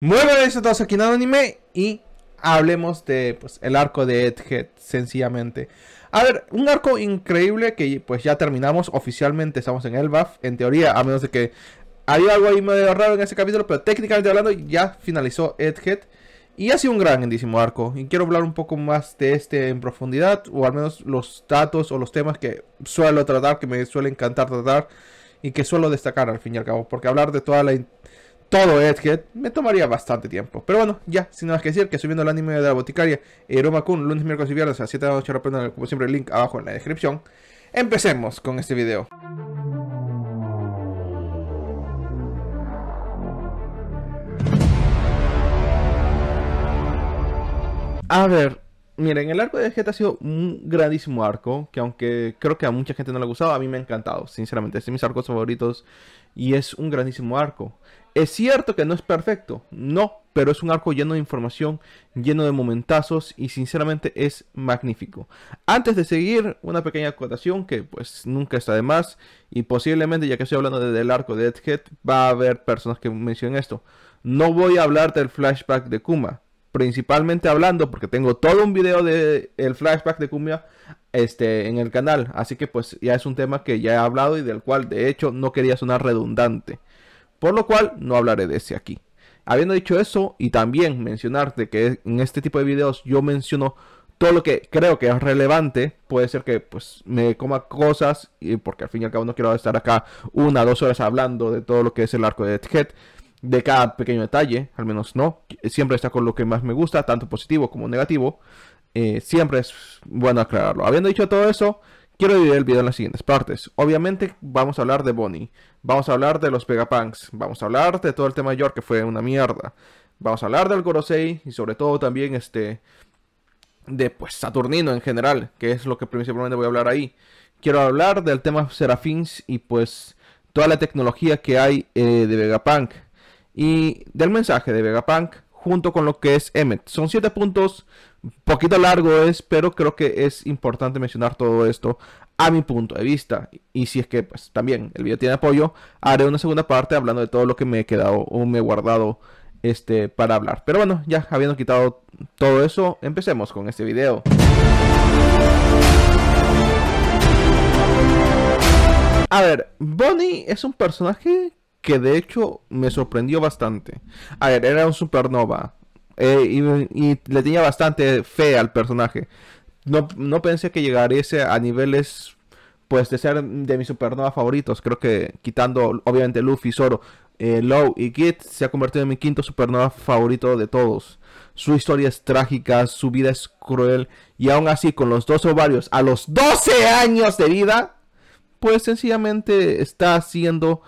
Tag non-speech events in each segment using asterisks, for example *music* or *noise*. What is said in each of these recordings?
Muy buenas a todos aquí en Anime y hablemos de pues, el arco de Edhead, sencillamente. A ver, un arco increíble que pues ya terminamos oficialmente, estamos en el buff, en teoría, a menos de que haya algo ahí medio raro en ese capítulo, pero técnicamente hablando ya finalizó Edhead. Y ha sido un grandísimo arco. Y quiero hablar un poco más de este en profundidad. O al menos los datos o los temas que suelo tratar, que me suele encantar tratar. Y que suelo destacar al fin y al cabo. Porque hablar de toda la todo Edgehead, me tomaría bastante tiempo. Pero bueno, ya, sin más que decir, que subiendo el anime de la boticaria Iroma eh, Kun, lunes, miércoles y viernes a 7 de la noche, como siempre, el link abajo en la descripción. Empecemos con este video. A ver, miren, el arco de Edgehead ha sido un grandísimo arco, que aunque creo que a mucha gente no le ha gustado, a mí me ha encantado, sinceramente, es de mis arcos favoritos y es un grandísimo arco. Es cierto que no es perfecto, no, pero es un arco lleno de información, lleno de momentazos y sinceramente es magnífico. Antes de seguir, una pequeña acotación que pues nunca está de más y posiblemente ya que estoy hablando del arco de Deadhead, va a haber personas que mencionen esto. No voy a hablar del flashback de Kuma, principalmente hablando porque tengo todo un video del flashback de Kuma este, en el canal, así que pues ya es un tema que ya he hablado y del cual de hecho no quería sonar redundante por lo cual no hablaré de ese aquí. Habiendo dicho eso, y también mencionarte que en este tipo de videos yo menciono todo lo que creo que es relevante. Puede ser que pues me coma cosas, porque al fin y al cabo no quiero estar acá una, dos horas hablando de todo lo que es el arco de Deadhead. de cada pequeño detalle, al menos no. Siempre está con lo que más me gusta, tanto positivo como negativo. Eh, siempre es bueno aclararlo. Habiendo dicho todo eso, Quiero dividir el video en las siguientes partes. Obviamente vamos a hablar de Bonnie, vamos a hablar de los Vegapunks, vamos a hablar de todo el tema de York que fue una mierda, vamos a hablar del Gorosei y sobre todo también este de pues Saturnino en general, que es lo que principalmente voy a hablar ahí. Quiero hablar del tema Serafins y pues toda la tecnología que hay eh, de Vegapunk y del mensaje de Vegapunk junto con lo que es Emmet. Son 7 puntos poquito largo es, pero creo que es importante mencionar todo esto a mi punto de vista. Y si es que pues, también el video tiene apoyo, haré una segunda parte hablando de todo lo que me he quedado o me he guardado este, para hablar. Pero bueno, ya habiendo quitado todo eso, empecemos con este video. A ver, Bonnie es un personaje que de hecho me sorprendió bastante. A ver, era un supernova, eh, y, le tenía bastante fe al personaje. No, pensé que llegaría a niveles, pues, de ser de mis supernova favoritos. Creo que quitando, obviamente, Luffy, Zoro, Lowe eh, Low y Kid se ha convertido en mi quinto supernova favorito de todos. Su historia es trágica, su vida es cruel. Y aún así, con los dos ovarios, a los 12 años de vida, pues sencillamente está haciendo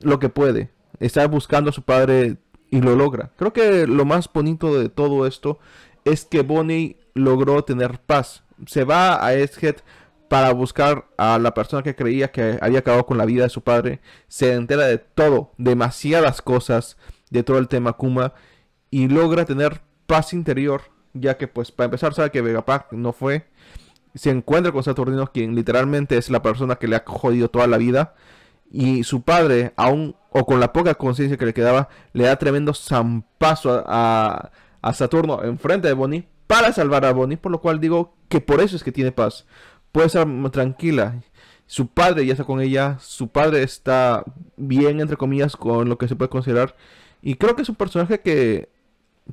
lo que puede. Está buscando a su padre y lo logra. Creo que lo más bonito de todo esto es que Bonnie logró tener paz. Se va a Edgehead para buscar a la persona que creía que había acabado con la vida de su padre. Se entera de todo, demasiadas cosas de todo el tema Kuma y logra tener paz interior, ya que pues para empezar sabe que Vegapack no fue. Se encuentra con Saturnino, quien literalmente es la persona que le ha jodido toda la vida. Y su padre, aún o con la poca conciencia que le quedaba, le da tremendo zampazo a, a, Saturno enfrente de Bonnie para salvar a Bonnie, por lo cual digo que por eso es que tiene paz. Puede estar tranquila. Su padre ya está con ella, su padre está bien, entre comillas, con lo que se puede considerar. Y creo que es un personaje que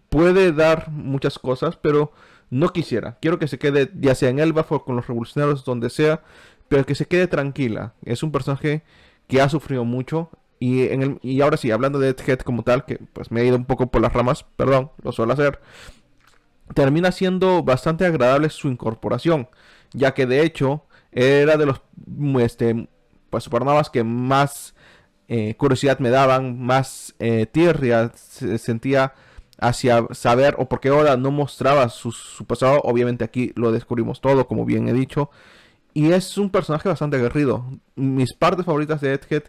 puede dar muchas cosas, pero no quisiera. Quiero que se quede, ya sea en Elba o con los revolucionarios, donde sea, pero que se quede tranquila. Es un personaje que ha sufrido mucho, y, y ahora sí, hablando de Deadhead como tal, que pues me he ido un poco por las ramas, perdón, lo suelo hacer, termina siendo bastante agradable su incorporación, ya que de hecho era de los este, pues, más que más eh, curiosidad me daban, más eh, tierra se sentía hacia saber o por qué no mostraba su, pasado. Obviamente aquí lo descubrimos todo, como bien he dicho. Y es un personaje bastante aguerrido. Mis partes favoritas de Edhead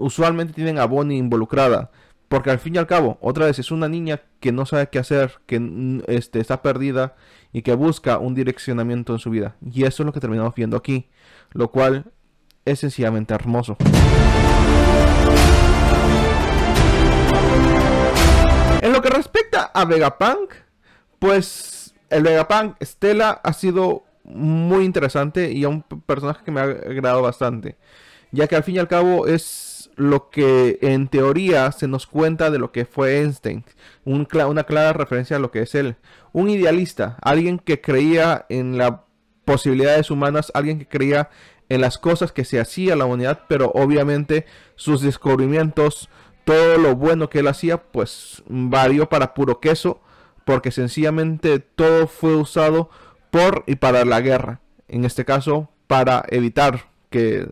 usualmente tienen a Bonnie involucrada. Porque al fin y al cabo, otra vez es una niña que no sabe qué hacer, que este, está perdida y que busca un direccionamiento en su vida. Y eso es lo que terminamos viendo aquí, lo cual es sencillamente hermoso. En lo que respecta a Vegapunk, pues el Vegapunk Stella ha sido muy interesante y un personaje que me ha agradado bastante. Ya que al fin y al cabo es lo que en teoría se nos cuenta de lo que fue Einstein, una clara referencia a lo que es él. Un idealista, alguien que creía en las posibilidades humanas, alguien que creía en las cosas que se hacía la humanidad, pero obviamente sus descubrimientos, todo lo bueno que él hacía, pues valió para puro queso, porque sencillamente todo fue usado por y para la guerra, en este caso para evitar que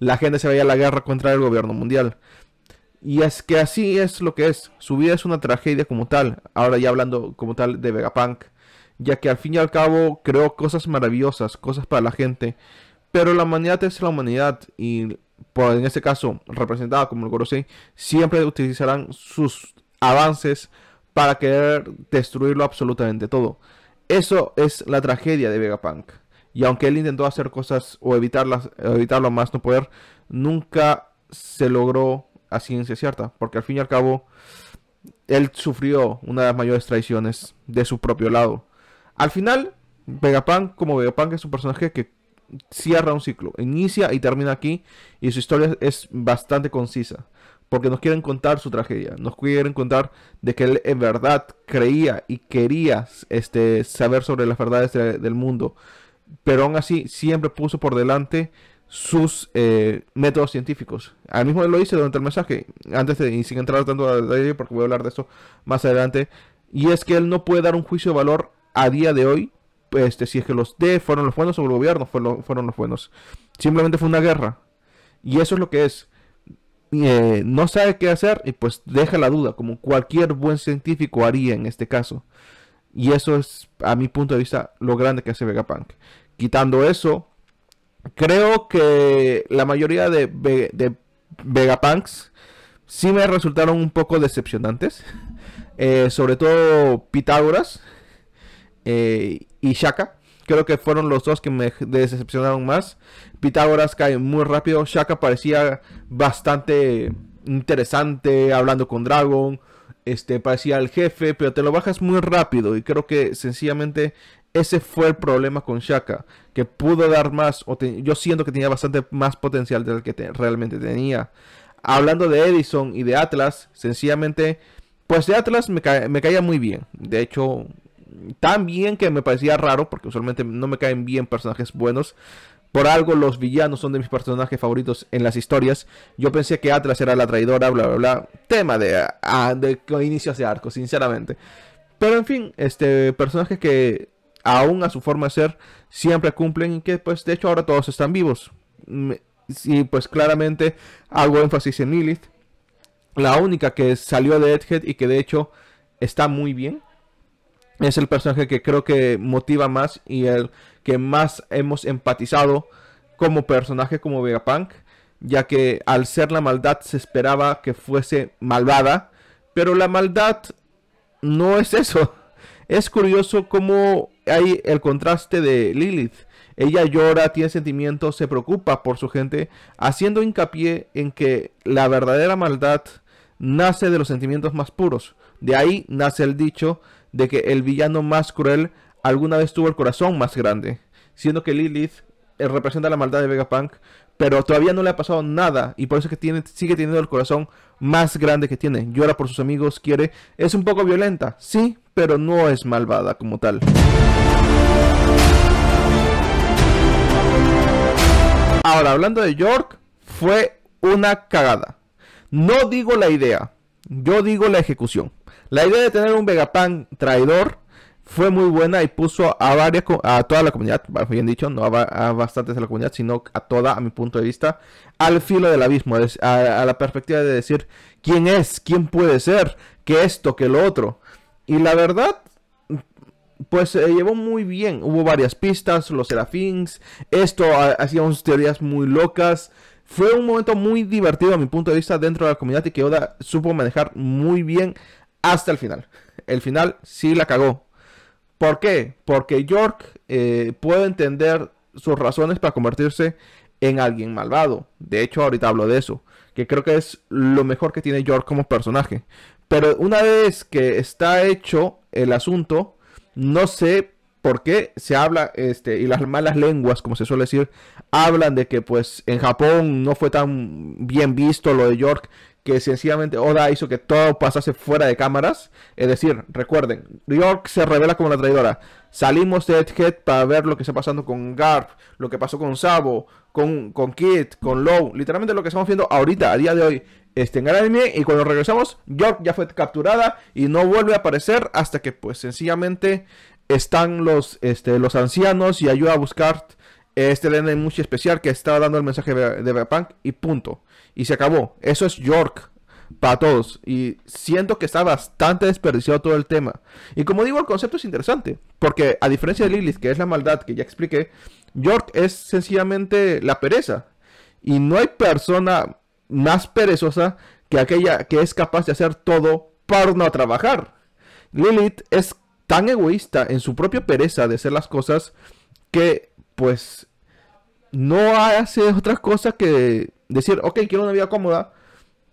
la gente se vaya a la guerra contra el gobierno mundial. Y es que así es lo que es. Su vida es una tragedia como tal. Ahora ya hablando como tal de Vegapunk. Ya que al fin y al cabo creó cosas maravillosas, cosas para la gente. Pero la humanidad es la humanidad. Y en este caso, representada como el Gorosei, siempre utilizarán sus avances para querer destruirlo absolutamente todo. Eso es la tragedia de Vegapunk. Y aunque él intentó hacer cosas o evitarlas, evitarlo más no poder, nunca se logró a ciencia cierta. Porque al fin y al cabo, él sufrió una de las mayores traiciones de su propio lado. Al final, Vegapunk, como Vegapunk es un personaje que cierra un ciclo, inicia y termina aquí, y su historia es bastante concisa, porque nos quieren contar su tragedia, nos quieren contar de que él en verdad creía y quería este, saber sobre las verdades del mundo, pero aún así siempre puso por delante sus eh, métodos científicos. Al mismo lo hice durante el mensaje, antes de, y sin entrar tanto a detalle, porque voy a hablar de eso más adelante, y es que él no puede dar un juicio de valor a día de hoy, este, si es que los D fueron los buenos o el gobierno fueron, los buenos. Simplemente fue una guerra, y eso es lo que es. Eh, no sabe qué hacer y pues deja la duda, como cualquier buen científico haría en este caso. Y eso es, a mi punto de vista, lo grande que hace Vegapunk. Quitando eso, creo que la mayoría de, de, Vegapunks sí me resultaron un poco decepcionantes. *laughs* Eh, sobre todo Pitágoras eh, y Shaka. Creo que fueron los dos que me decepcionaron más. Pitágoras cae muy rápido. Shaka parecía bastante interesante hablando con Dragon este, parecía el jefe, pero te lo bajas muy rápido y creo que sencillamente ese fue el problema con Shaka, que pudo dar más, o yo siento que tenía bastante más potencial del que realmente tenía. Hablando de Edison y de Atlas, sencillamente, pues de Atlas me, me caía muy bien, de hecho, tan bien que me parecía raro, porque usualmente no me caen bien personajes buenos, por algo los villanos son de mis personajes favoritos en las historias. Yo pensé que Atlas era la traidora, bla, bla, bla. Tema de, ah, de inicios de arco, sinceramente. Pero en fin, este personaje que aún a su forma de ser siempre cumplen y que pues de hecho ahora todos están vivos. Mm, y pues claramente hago énfasis en Lilith. La única que salió de Edhead y que de hecho está muy bien. Es el personaje que creo que motiva más y el que más hemos empatizado como personaje como Vegapunk, ya que al ser la maldad se esperaba que fuese malvada, pero la maldad no es eso. *laughs* Es curioso cómo hay el contraste de Lilith. Ella llora, tiene sentimientos, se preocupa por su gente, haciendo hincapié en que la verdadera maldad nace de los sentimientos más puros. De ahí nace el dicho de que el villano más cruel alguna vez tuvo el corazón más grande, siendo que Lilith eh, representa la maldad de Vegapunk, pero todavía no le ha pasado nada y por eso que tiene, sigue teniendo el corazón más grande que tiene. Llora por sus amigos, quiere, es un poco violenta, sí, pero no es malvada como tal. Ahora, hablando de York, fue una cagada. No digo la idea, yo digo la ejecución. La idea de tener un Vegapunk traidor fue muy buena y puso a varias a toda la comunidad, bien dicho, no a, bastantes de la comunidad, sino a toda, a mi punto de vista, al filo del abismo, a, la perspectiva de decir quién es, quién puede ser, que esto, que lo otro. Y la verdad, pues se llevó muy bien. Hubo varias pistas, los serafins, esto hacíamos teorías muy locas. Fue un momento muy divertido a mi punto de vista dentro de la comunidad y que Oda supo manejar muy bien hasta el final. El final sí la cagó, ¿Por qué? Porque York eh, puede entender sus razones para convertirse en alguien malvado. De hecho, ahorita hablo de eso, que creo que es lo mejor que tiene York como personaje. Pero una vez que está hecho el asunto, no sé por qué se habla, este, y las malas lenguas, como se suele decir, hablan de que pues en Japón no fue tan bien visto lo de York que sencillamente Oda hizo que todo pasase fuera de cámaras. Es decir, recuerden, York se revela como la traidora. Salimos de Edgehead para ver lo que está pasando con Garp, lo que pasó con Sabo, con, con Kit, con Low. Literalmente lo que estamos viendo ahorita, a día de hoy, en el anime. Y cuando regresamos, York ya fue capturada y no vuelve a aparecer hasta que, pues, sencillamente están los, este, los ancianos y ayuda a buscar este era muy especial que estaba dando el mensaje de, Vegapunk y punto. Y se acabó. Eso es York para todos. Y siento que está bastante desperdiciado todo el tema. Y como digo, el concepto es interesante. Porque a diferencia de Lilith, que es la maldad que ya expliqué, York es sencillamente la pereza. Y no hay persona más perezosa que aquella que es capaz de hacer todo para no trabajar. Lilith es tan egoísta en su propia pereza de hacer las cosas que pues no hace otras cosas que decir, ok, quiero una vida cómoda,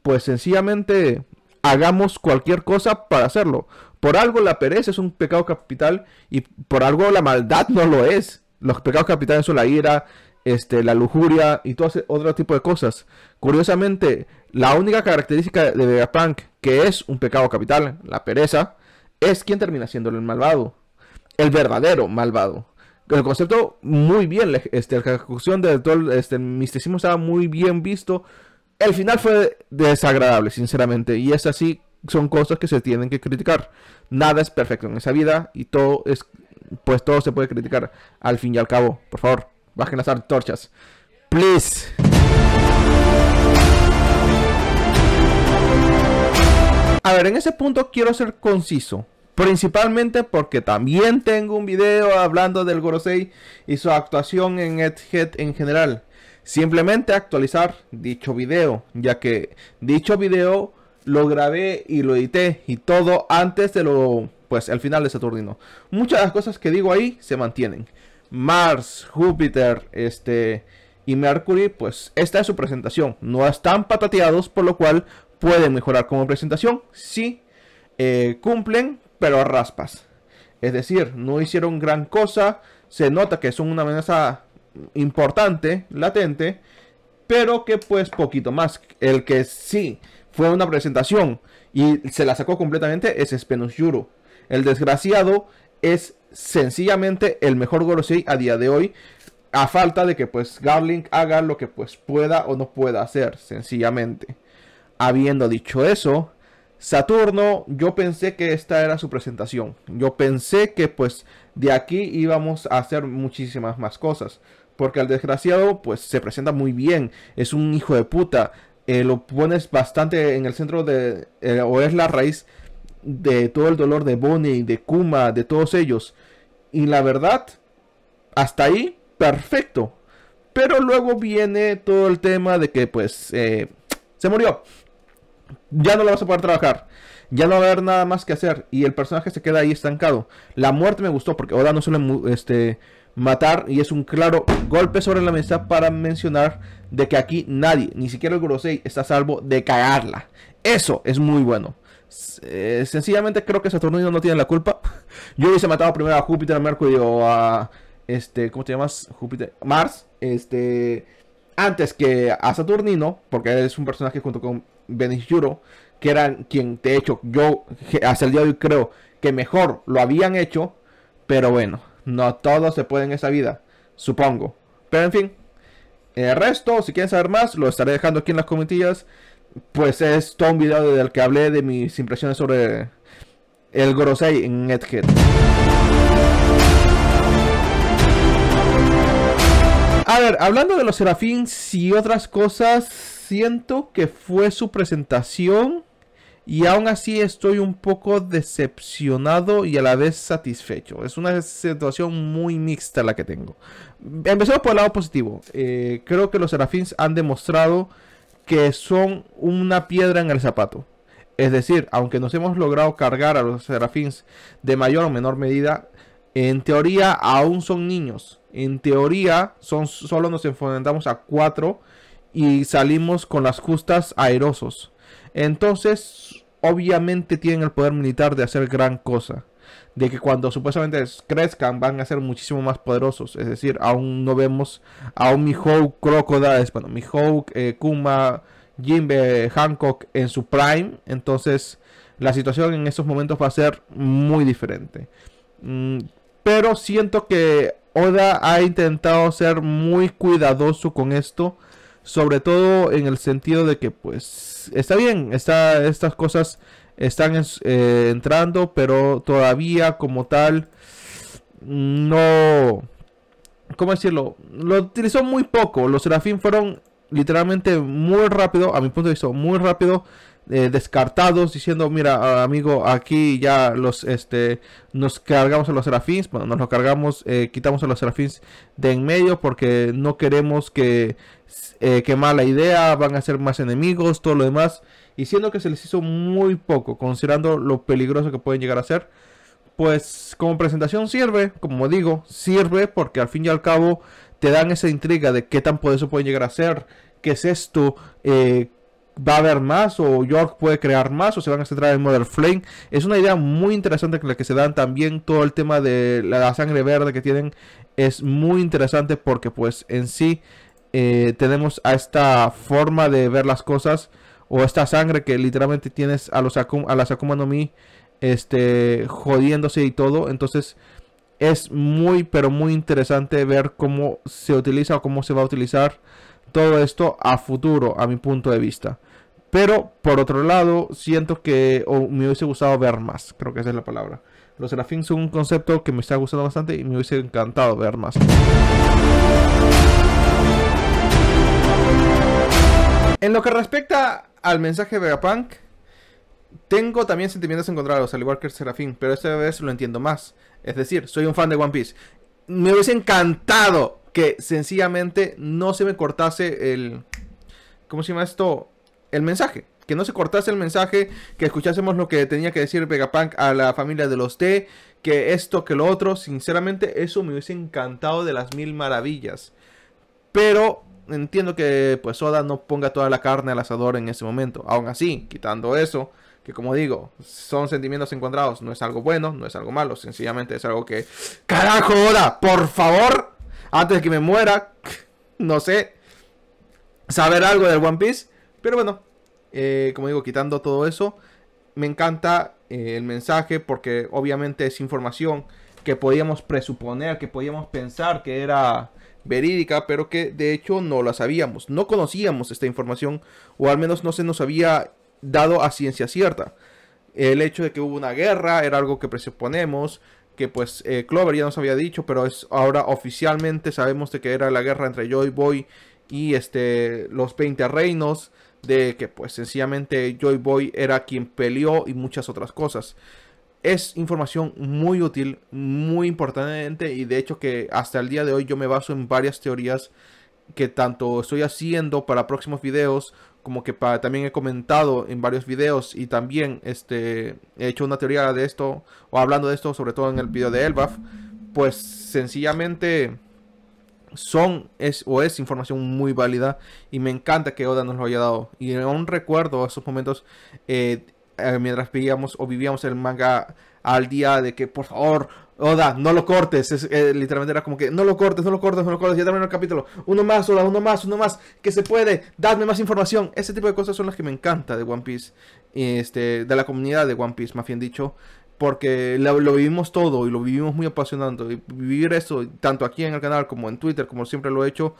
pues sencillamente hagamos cualquier cosa para hacerlo. Por algo la pereza es un pecado capital y por algo la maldad no lo es. Los pecados capitales son la ira, este, la lujuria y todo ese otro tipo de cosas. Curiosamente, la única característica de Punk que es un pecado capital, la pereza, es quien termina siendo el malvado. El verdadero malvado el concepto muy bien, la este, ejecución de todo este, el este, misticismo estaba muy bien visto. El final fue desagradable, sinceramente, y es así, son cosas que se tienen que criticar. Nada es perfecto en esa vida y todo es, pues todo se puede criticar. Al fin y al cabo, por favor, bajen las antorchas. Please. A ver, en ese punto quiero ser conciso. Principalmente porque también tengo un video hablando del Gorosei y su actuación en Edgehead en general. Simplemente actualizar dicho video, ya que dicho video lo grabé y lo edité y todo antes de lo, pues al final de Saturnino. Muchas de las cosas que digo ahí se mantienen. Mars, Júpiter, este y Mercury, pues esta es su presentación. No están patateados, por lo cual pueden mejorar como presentación si eh, cumplen pero a raspas. Es decir, no hicieron gran cosa, se nota que son una amenaza importante, latente, pero que pues poquito más. El que sí fue una presentación y se la sacó completamente es Spenus Yuro. El desgraciado es sencillamente el mejor Gorosei a día de hoy. A falta de que pues Garling haga lo que pues pueda o no pueda hacer, sencillamente. Habiendo dicho eso, Saturno, yo pensé que esta era su presentación. Yo pensé que pues de aquí íbamos a hacer muchísimas más cosas. Porque al desgraciado pues se presenta muy bien. Es un hijo de puta. Eh, lo pones bastante en el centro de... Eh, o es la raíz de todo el dolor de Bonnie, de Kuma, de todos ellos. Y la verdad, hasta ahí, perfecto. Pero luego viene todo el tema de que pues eh, se murió ya no la vas a poder trabajar. Ya no va a haber nada más que hacer. Y el personaje se queda ahí estancado. La muerte me gustó porque ahora no suele este, matar. Y es un claro golpe sobre la mesa para mencionar de que aquí nadie, ni siquiera el Gorosei, está a salvo de cagarla. Eso es muy bueno. Eh, sencillamente creo que Saturnino no tiene la culpa. *laughs* Yo hubiese matado primero a Júpiter, a Mercurio o a. Este, ¿Cómo te llamas? Júpiter. Mars. Este. Antes que a Saturnino. Porque es un personaje junto con Yuro, que eran quien, de hecho, yo hasta el día de hoy creo que mejor lo habían hecho, pero bueno, no todo se puede en esa vida, supongo. Pero en fin, el resto, si quieren saber más, lo estaré dejando aquí en las comentillas. Pues es todo un video del que hablé de mis impresiones sobre el Gorosei en Nethead. A ver, hablando de los serafins y otras cosas, siento que fue su presentación y aún así estoy un poco decepcionado y a la vez satisfecho. Es una situación muy mixta la que tengo. Empecemos por el lado positivo. Eh, creo que los serafins han demostrado que son una piedra en el zapato. Es decir, aunque nos hemos logrado cargar a los serafins de mayor o menor medida, en teoría aún son niños. En teoría son, solo nos enfrentamos a cuatro y salimos con las justas aerosos. Entonces, obviamente tienen el poder militar de hacer gran cosa. De que cuando supuestamente crezcan van a ser muchísimo más poderosos. Es decir, aún no vemos a un Mihawk Crocodile, bueno, Mihawk, eh, Kuma, Jimbe, Hancock en su prime. Entonces, la situación en estos momentos va a ser muy diferente. Mm, pero siento que Oda ha intentado ser muy cuidadoso con esto sobre todo en el sentido de que pues está bien, está, estas cosas están eh, entrando, pero todavía como tal no... ¿Cómo decirlo? Lo utilizó muy poco. Los Serafín fueron literalmente muy rápido, a mi punto de vista, muy rápido eh, descartados diciendo mira ah, amigo aquí ya los este nos cargamos a los serafins bueno nos lo cargamos eh, quitamos a los serafines de en medio porque no queremos que eh, que mala idea van a ser más enemigos todo lo demás y siendo que se les hizo muy poco considerando lo peligroso que pueden llegar a ser pues como presentación sirve como digo sirve porque al fin y al cabo te dan esa intriga de qué tan poderoso pueden llegar a ser qué es esto eh, va a haber más o York puede crear más o se van a centrar en Mother Flame. Es una idea muy interesante que la que se dan también todo el tema de la sangre verde que tienen es muy interesante porque pues en sí eh, tenemos a esta forma de ver las cosas o esta sangre que literalmente tienes a los a las Akuma no Mi este jodiéndose y todo, entonces es muy pero muy interesante ver cómo se utiliza o cómo se va a utilizar todo esto a futuro, a mi punto de vista. Pero por otro lado, siento que me hubiese gustado ver más, creo que esa es la palabra. Los Serafín son un concepto que me está gustando bastante y me hubiese encantado ver más. En lo que respecta al mensaje de Vegapunk, tengo también sentimientos encontrados, al igual que el Serafín, pero esta vez lo entiendo más. Es decir, soy un fan de One Piece. Me hubiese encantado que sencillamente no se me cortase el... ¿Cómo se llama esto? el mensaje. Que no se cortase el mensaje, que escuchásemos lo que tenía que decir Vegapunk a la familia de los T, que esto, que lo otro. Sinceramente, eso me hubiese encantado de las mil maravillas. Pero entiendo que pues Oda no ponga toda la carne al asador en ese momento. Aún así, quitando eso, que como digo, son sentimientos encontrados, no es algo bueno, no es algo malo, sencillamente es algo que... ¡Carajo, Oda! ¡Por favor! Antes de que me muera, *laughs* no sé, saber algo del One Piece pero bueno, eh, como digo, quitando todo eso, me encanta eh, el mensaje porque obviamente es información que podíamos presuponer, que podíamos pensar que era verídica, pero que de hecho no la sabíamos, no conocíamos esta información o al menos no se nos había dado a ciencia cierta. El hecho de que hubo una guerra era algo que presuponemos, que pues eh, Clover ya nos había dicho, pero es ahora oficialmente sabemos de que era la guerra entre Joy Boy y este los 20 reinos de que pues sencillamente Joy Boy era quien peleó y muchas otras cosas. Es información muy útil, muy importante y de hecho que hasta el día de hoy yo me baso en varias teorías que tanto estoy haciendo para próximos videos como que para, también he comentado en varios videos y también este, he hecho una teoría de esto o hablando de esto sobre todo en el video de Elbaf pues sencillamente son es, o es información muy válida y me encanta que Oda nos lo haya dado. Y aún recuerdo esos momentos eh, eh, mientras veíamos o vivíamos el manga al día de que por favor Oda, no lo cortes. Es, eh, literalmente era como que no lo cortes, no lo cortes, no lo cortes. Ya terminó el capítulo. Uno más, Oda, uno más, uno más. Que se puede. Dadme más información. Ese tipo de cosas son las que me encanta de One Piece. Este, de la comunidad de One Piece, más bien dicho porque lo, vivimos todo y lo vivimos muy apasionando. Y vivir eso, tanto aquí en el canal como en Twitter, como siempre lo he hecho,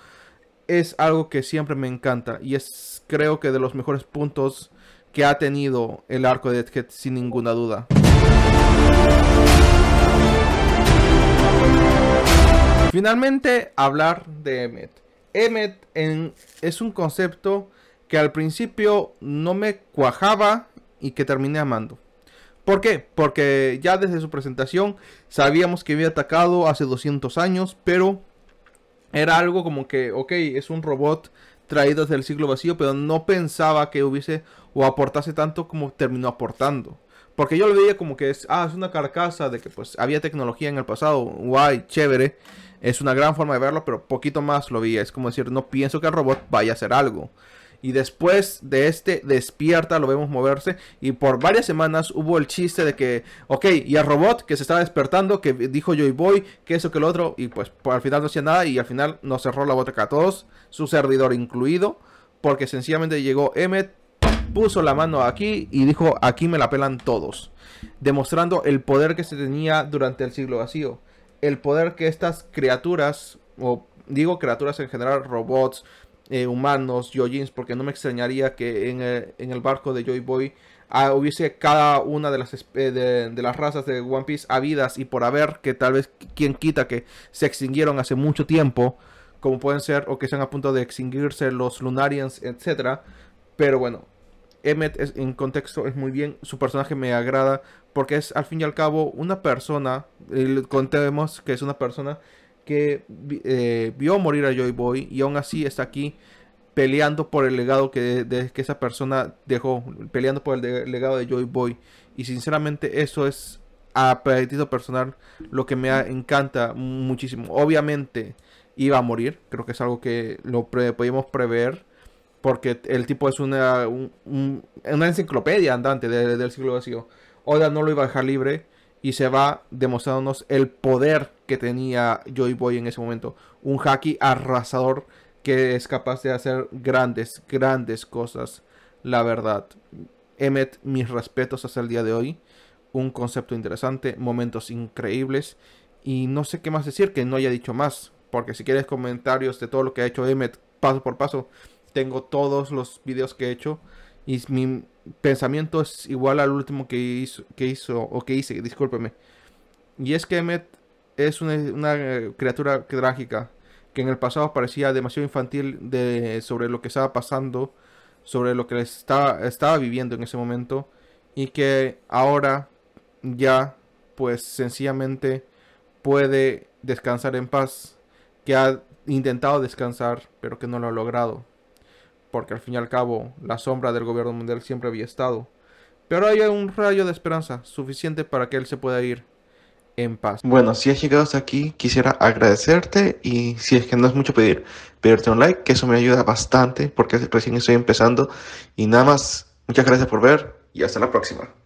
es algo que siempre me encanta y es creo que de los mejores puntos que ha tenido el arco de Deadhead sin ninguna duda. Finalmente, hablar de Emmet. Emmet es un concepto que al principio no me cuajaba y que terminé amando. ¿Por qué? Porque ya desde su presentación sabíamos que había atacado hace 200 años, pero era algo como que, ok, es un robot traído desde el siglo vacío, pero no pensaba que hubiese o aportase tanto como terminó aportando. Porque yo lo veía como que es, ah, es una carcasa de que pues había tecnología en el pasado, guay, chévere. Es una gran forma de verlo, pero poquito más lo veía. Es como decir, no pienso que el robot vaya a hacer algo y después de este despierta, lo vemos moverse y por varias semanas hubo el chiste de que, ok, y el robot que se estaba despertando, que dijo yo y voy, que eso, que el otro, y pues al final no hacía nada y al final nos cerró la boca a todos, su servidor incluido, porque sencillamente llegó Emmet, puso la mano aquí y dijo aquí me la pelan todos, demostrando el poder que se tenía durante el siglo vacío, el poder que estas criaturas, o digo criaturas en general, robots, eh, humanos, jeans, porque no me extrañaría que en el, barco de Joy Boy ah, hubiese cada una eh, de las, razas de One Piece habidas y por haber, que tal vez quien quita que se extinguieron hace mucho tiempo, como pueden ser, o que están a punto de extinguirse los Lunarians, etc. Pero bueno, Emmet en contexto es muy bien, su personaje me agrada, porque es al fin y al cabo una persona, contemos que es una persona que eh, vio morir a Joy Boy y aún así está aquí peleando por el legado que, que esa persona dejó, peleando por el, legado de Joy Boy. Y sinceramente eso es a pedido personal lo que me encanta muchísimo. Obviamente iba a morir, creo que es algo que lo podemos podíamos prever, porque el tipo es una, una enciclopedia andante del, del siglo vacío. Oda no lo iba a dejar libre y se va demostrándonos el poder que tenía Joy Boy en ese momento. Un haki arrasador que es capaz de hacer grandes, grandes cosas. La verdad. Emmet, mis respetos hasta el día de hoy. Un concepto interesante, momentos increíbles. Y no sé qué más decir que no haya dicho más. Porque si quieres comentarios de todo lo que ha hecho Emmet paso por paso, tengo todos los videos que he hecho. Y mi, pensamiento es igual al último que hizo, que hizo o que hice, discúlpeme. Y es que Emmet es una, eh, criatura trágica que en el pasado parecía demasiado infantil de, sobre lo que estaba pasando, sobre lo que estaba, estaba viviendo en ese momento y que ahora ya pues sencillamente puede descansar en paz, que ha intentado descansar pero que no lo ha logrado porque al fin y al cabo la sombra del gobierno mundial siempre había estado. Pero hay un rayo de esperanza suficiente para que él se pueda ir en paz. Bueno, si has llegado hasta aquí, quisiera agradecerte y si es que no es mucho pedir, pedirte un like, que eso me ayuda bastante porque recién estoy empezando. Y nada más, muchas gracias por ver y hasta la próxima.